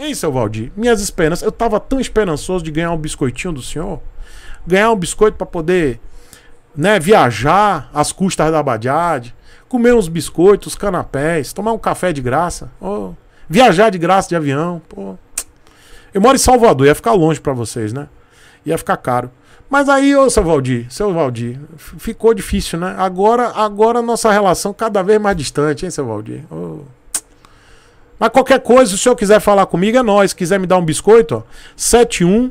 Hein, seu Valdir? Minhas esperanças. Eu tava tão esperançoso de ganhar um biscoitinho do senhor. Ganhar um biscoito para poder né, viajar às custas da Badiade. Comer uns biscoitos, canapés. Tomar um café de graça. Oh, viajar de graça de avião. Pô. Eu moro em Salvador. Ia ficar longe para vocês, né? Ia ficar caro. Mas aí, ô seu Valdir, seu Valdir, ficou difícil, né? Agora, agora nossa relação cada vez mais distante, hein, seu Valdir? Oh. Mas qualquer coisa, se o senhor quiser falar comigo, é nós. Quiser me dar um biscoito, ó. 71.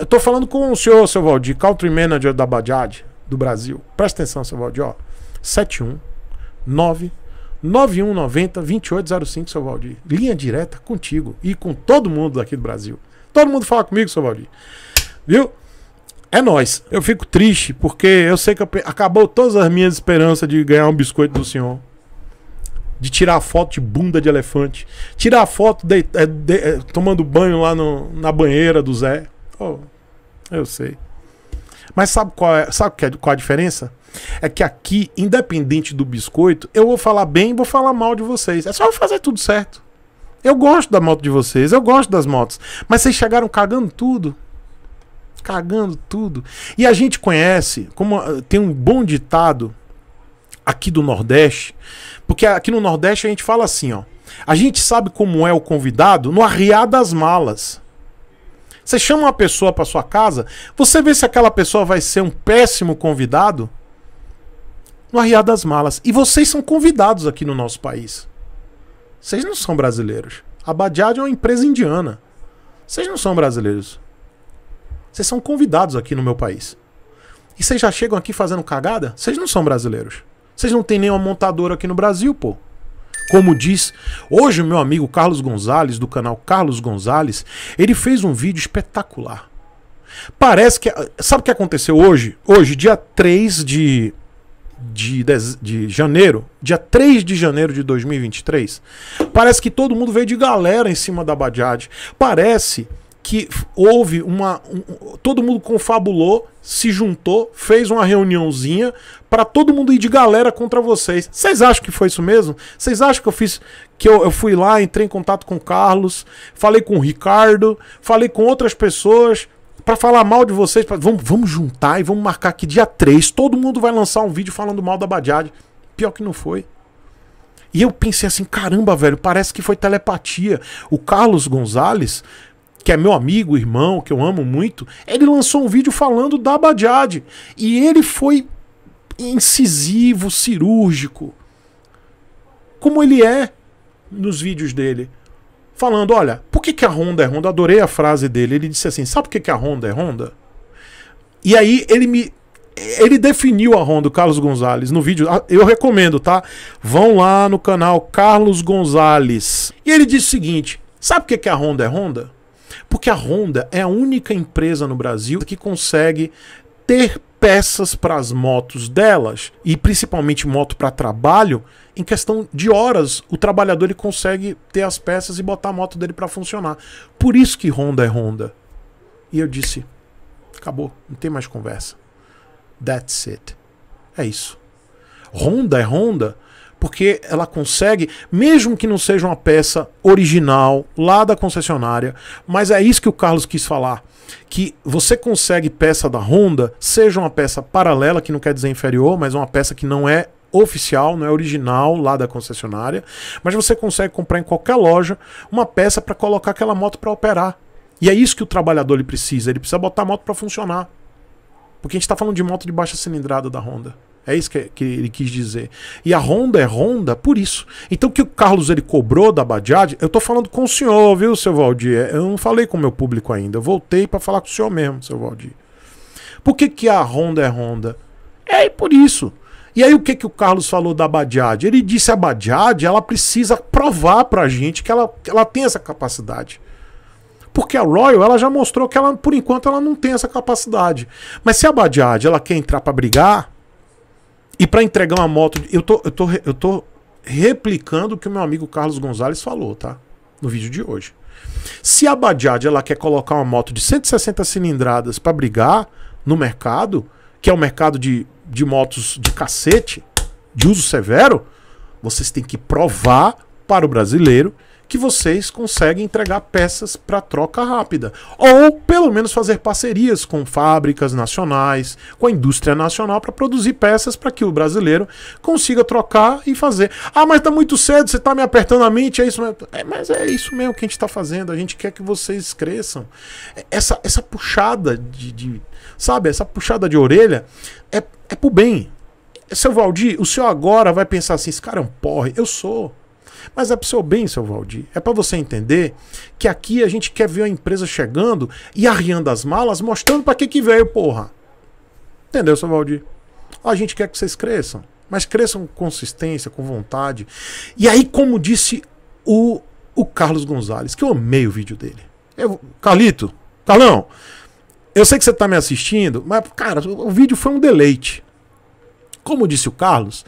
Eu tô falando com o senhor, seu Valdir, Country Manager da Bajaj do Brasil. Presta atenção, seu Valdir, ó. 71 9190 2805, seu Valdir. Linha direta contigo e com todo mundo daqui do Brasil. Todo mundo fala comigo, seu Valdir. Viu? É nós. Eu fico triste porque eu sei que eu pe... acabou todas as minhas esperanças de ganhar um biscoito do senhor de tirar foto de bunda de elefante, tirar foto de, é, de, de, é, tomando banho lá no, na banheira do Zé. Oh, eu sei. Mas sabe qual é, sabe é, qual é a diferença? É que aqui, independente do biscoito, eu vou falar bem e vou falar mal de vocês. É só eu fazer tudo certo. Eu gosto da moto de vocês, eu gosto das motos. Mas vocês chegaram cagando tudo. Cagando tudo. E a gente conhece, como eh, tem um bom ditado aqui do Nordeste, porque aqui no Nordeste a gente fala assim, ó. A gente sabe como é o convidado no arriar das malas. Você chama uma pessoa para sua casa, você vê se aquela pessoa vai ser um péssimo convidado no arriar das malas. E vocês são convidados aqui no nosso país. Vocês não são brasileiros. A Badiad é uma empresa indiana. Vocês não são brasileiros. Vocês são convidados aqui no meu país. E vocês já chegam aqui fazendo cagada? Vocês não são brasileiros. Vocês não tem nenhuma montadora aqui no Brasil, pô. Como diz hoje meu amigo Carlos Gonzalez, do canal Carlos Gonzalez, ele fez um vídeo espetacular. Parece que. Sabe o que aconteceu hoje? Hoje, dia 3 de, de, de janeiro, dia 3 de janeiro de 2023, parece que todo mundo veio de galera em cima da Badiade. Parece que houve uma. Um, todo mundo confabulou, se juntou, fez uma reuniãozinha para todo mundo ir de galera contra vocês. Vocês acham que foi isso mesmo? Vocês acham que eu fiz. Que eu, eu fui lá, entrei em contato com o Carlos, falei com o Ricardo, falei com outras pessoas, para falar mal de vocês. Pra... vamos, vamos juntar e vamos marcar que dia 3 todo mundo vai lançar um vídeo falando mal da Badiade. Pior que não foi. E eu pensei assim, caramba, velho, parece que foi telepatia. O Carlos Gonzalez que é meu amigo, irmão, que eu amo muito, ele lançou um vídeo falando da Bajad. E ele foi incisivo, cirúrgico. Como ele é nos vídeos dele. Falando, olha, por que, que a Honda é Honda? Adorei a frase dele. Ele disse assim: sabe por que, que a Honda é Honda? E aí ele me. Ele definiu a Honda, o Carlos Gonzalez, no vídeo. Ah, eu recomendo, tá? Vão lá no canal Carlos Gonzalez. E ele disse o seguinte: sabe por que, que a Honda é Honda? Porque a Honda é a única empresa no Brasil que consegue ter peças para as motos delas e principalmente moto para trabalho em questão de horas o trabalhador ele consegue ter as peças e botar a moto dele para funcionar por isso que Honda é Honda e eu disse acabou não tem mais conversa that's it é isso Honda é Honda porque ela consegue, mesmo que não seja uma peça original lá da concessionária, mas é isso que o Carlos quis falar, que você consegue peça da Honda, seja uma peça paralela, que não quer dizer inferior, mas uma peça que não é oficial, não é original lá da concessionária, mas você consegue comprar em qualquer loja uma peça para colocar aquela moto para operar. E é isso que o trabalhador ele precisa, ele precisa botar a moto para funcionar. Porque a gente está falando de moto de baixa cilindrada da Honda. É isso que, que ele quis dizer. E a Honda é Honda por isso. Então o que o Carlos ele cobrou da Bajaj, eu tô falando com o senhor, viu, seu Valdir? É, eu não falei com o meu público ainda. Eu voltei para falar com o senhor mesmo, seu Valdir. Por que, que a Honda é Honda? É por isso. E aí o que, que o Carlos falou da Bajaj? Ele disse a Bajaj, ela precisa provar pra gente que ela, que ela tem essa capacidade. Porque a Royal, ela já mostrou que ela, por enquanto, ela não tem essa capacidade. Mas se a Bajaj, ela quer entrar para brigar, e para entregar uma moto, eu tô, eu tô, eu tô replicando o que o meu amigo Carlos Gonzalez falou, tá? No vídeo de hoje. Se a Bajaj ela quer colocar uma moto de 160 cilindradas para brigar no mercado, que é o um mercado de, de motos de cacete, de uso severo, vocês têm que provar para o brasileiro que vocês conseguem entregar peças para troca rápida. Ou pelo menos fazer parcerias com fábricas nacionais, com a indústria nacional para produzir peças para que o brasileiro consiga trocar e fazer. Ah, mas tá muito cedo, você tá me apertando a mente, é isso mesmo. É, mas é isso mesmo que a gente está fazendo, a gente quer que vocês cresçam. É, essa, essa puxada de, de Sabe, essa puxada de orelha é, é pro bem. Seu Valdir, o senhor agora vai pensar assim, esse cara é um porre. Eu sou. Mas é para o seu bem, seu Valdir. É para você entender que aqui a gente quer ver a empresa chegando e arriando as malas, mostrando para que, que veio, porra. Entendeu, seu Valdir? A gente quer que vocês cresçam. Mas cresçam com consistência, com vontade. E aí, como disse o, o Carlos Gonzalez, que eu amei o vídeo dele. Eu, Carlito, Carlão, eu sei que você está me assistindo, mas, cara, o vídeo foi um deleite. Como disse o Carlos,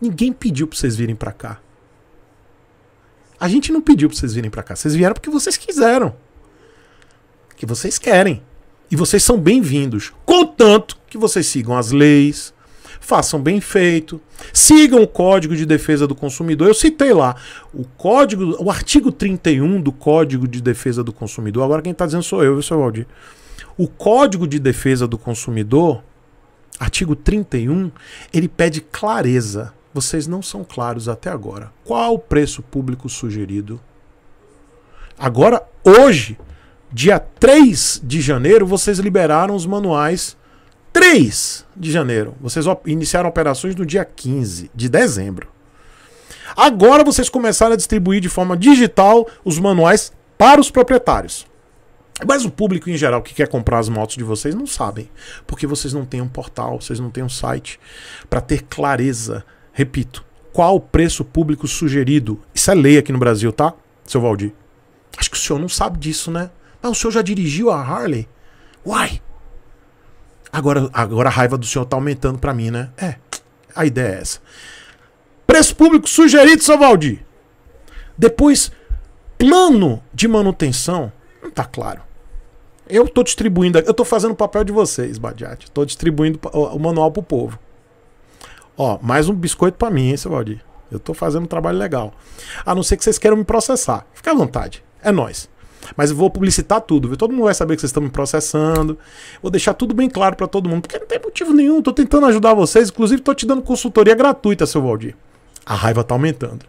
ninguém pediu para vocês virem para cá. A gente não pediu para vocês virem para cá. Vocês vieram porque vocês quiseram. Que vocês querem. E vocês são bem-vindos. Contanto que vocês sigam as leis, façam bem feito, sigam o Código de Defesa do Consumidor. Eu citei lá o código, o artigo 31 do Código de Defesa do Consumidor. Agora quem está dizendo sou eu, viu, seu Waldir? O Código de Defesa do Consumidor, artigo 31, ele pede clareza vocês não são claros até agora. Qual o preço público sugerido? Agora, hoje, dia 3 de janeiro, vocês liberaram os manuais. 3 de janeiro. Vocês iniciaram operações no dia 15 de dezembro. Agora vocês começaram a distribuir de forma digital os manuais para os proprietários. Mas o público em geral que quer comprar as motos de vocês não sabem, porque vocês não têm um portal, vocês não têm um site para ter clareza repito, qual o preço público sugerido? Isso é lei aqui no Brasil, tá, seu Valdir? Acho que o senhor não sabe disso, né? Mas o senhor já dirigiu a Harley? Uai! Agora, agora a raiva do senhor tá aumentando para mim, né? É, a ideia é essa. Preço público sugerido, seu Valdir. Depois, plano de manutenção. Não tá claro. Eu tô distribuindo, eu tô fazendo o papel de vocês, Badiat. Tô distribuindo o manual pro povo. Ó, mais um biscoito para mim, hein, seu Valdir? Eu tô fazendo um trabalho legal. A não ser que vocês queiram me processar. Fica à vontade. É nós. Mas eu vou publicitar tudo, viu? Todo mundo vai saber que vocês estão me processando. Vou deixar tudo bem claro para todo mundo, porque não tem motivo nenhum. Tô tentando ajudar vocês, inclusive tô te dando consultoria gratuita, seu Valdir. A raiva tá aumentando.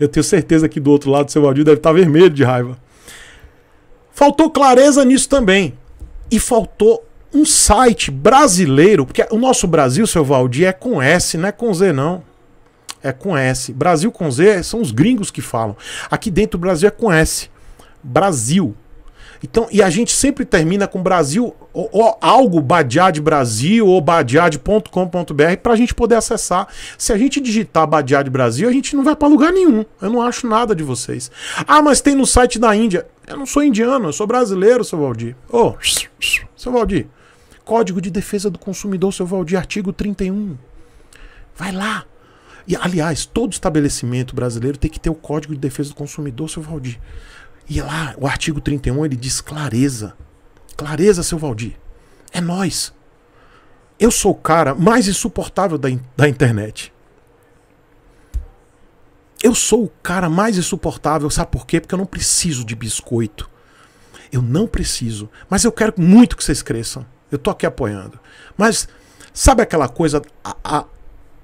Eu tenho certeza que do outro lado seu Valdir deve estar tá vermelho de raiva. Faltou clareza nisso também. E faltou um site brasileiro, porque o nosso Brasil, seu Valdir, é com S, não é com Z, não. É com S. Brasil com Z são os gringos que falam. Aqui dentro o Brasil é com S. Brasil. Então, e a gente sempre termina com Brasil, ou, ou algo Badiade Brasil ou badiade.com.br para a gente poder acessar. Se a gente digitar Badiade Brasil, a gente não vai para lugar nenhum. Eu não acho nada de vocês. Ah, mas tem no site da Índia. Eu não sou indiano, eu sou brasileiro, seu Valdir. Ô, oh, seu Valdir, Código de Defesa do Consumidor, seu Valdir, artigo 31. Vai lá. E, aliás, todo estabelecimento brasileiro tem que ter o Código de Defesa do Consumidor, seu Valdir. E lá, o artigo 31, ele diz clareza. Clareza, seu Valdir. É nós. Eu sou o cara mais insuportável da, in da internet. Eu sou o cara mais insuportável, sabe por quê? Porque eu não preciso de biscoito. Eu não preciso. Mas eu quero muito que vocês cresçam. Eu tô aqui apoiando. Mas sabe aquela coisa, a, a,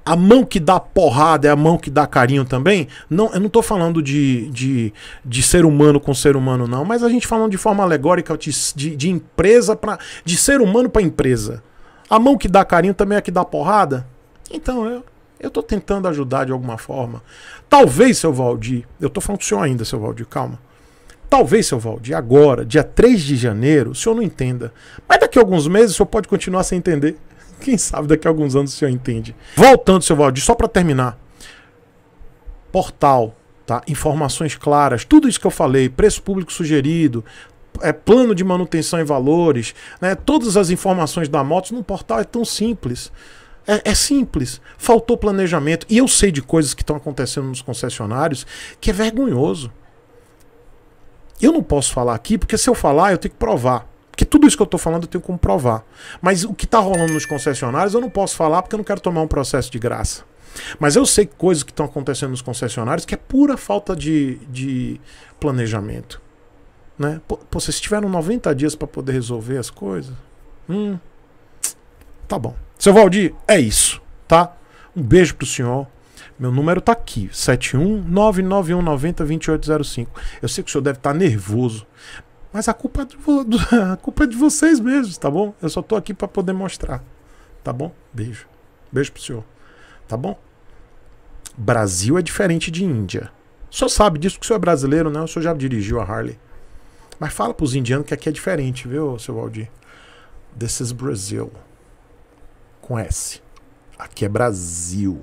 a mão que dá porrada é a mão que dá carinho também? Não, eu não tô falando de, de, de ser humano com ser humano, não, mas a gente falando de forma alegórica, de, de, empresa para de ser humano para empresa. A mão que dá carinho também é a que dá porrada? Então, eu, eu tô tentando ajudar de alguma forma. Talvez, seu Valdir, eu tô falando do senhor ainda, seu Valdir, calma. Talvez, seu Valdir, agora, dia 3 de janeiro, o senhor não entenda. Mas daqui a alguns meses o senhor pode continuar sem entender. Quem sabe daqui a alguns anos o senhor entende. Voltando, seu Valdir, só para terminar. Portal, tá? Informações claras, tudo isso que eu falei, preço público sugerido, é, plano de manutenção e valores, né? todas as informações da moto no portal é tão simples. É, é, simples. Faltou planejamento. E eu sei de coisas que estão acontecendo nos concessionários que é vergonhoso. Eu não posso falar aqui, porque se eu falar, eu tenho que provar. Porque tudo isso que eu estou falando eu tenho como provar. Mas o que está rolando nos concessionários eu não posso falar porque eu não quero tomar um processo de graça. Mas eu sei coisas que estão acontecendo nos concessionários que é pura falta de, de planejamento. Né? Pô, vocês tiveram 90 dias para poder resolver as coisas? Hum, tá bom. Seu Valdir, é isso, tá? Um beijo para o senhor. Meu número tá aqui, 71991902805. Eu sei que o senhor deve estar tá nervoso, mas a culpa, é de, a culpa é de vocês mesmos, tá bom? Eu só tô aqui para poder mostrar, tá bom? Beijo. Beijo pro senhor, tá bom? Brasil é diferente de Índia. O senhor sabe disso que o senhor é brasileiro, né? O senhor já dirigiu a Harley. Mas fala pros indianos que aqui é diferente, viu, seu Valdir? This is Brazil. Com S. Aqui é Brasil.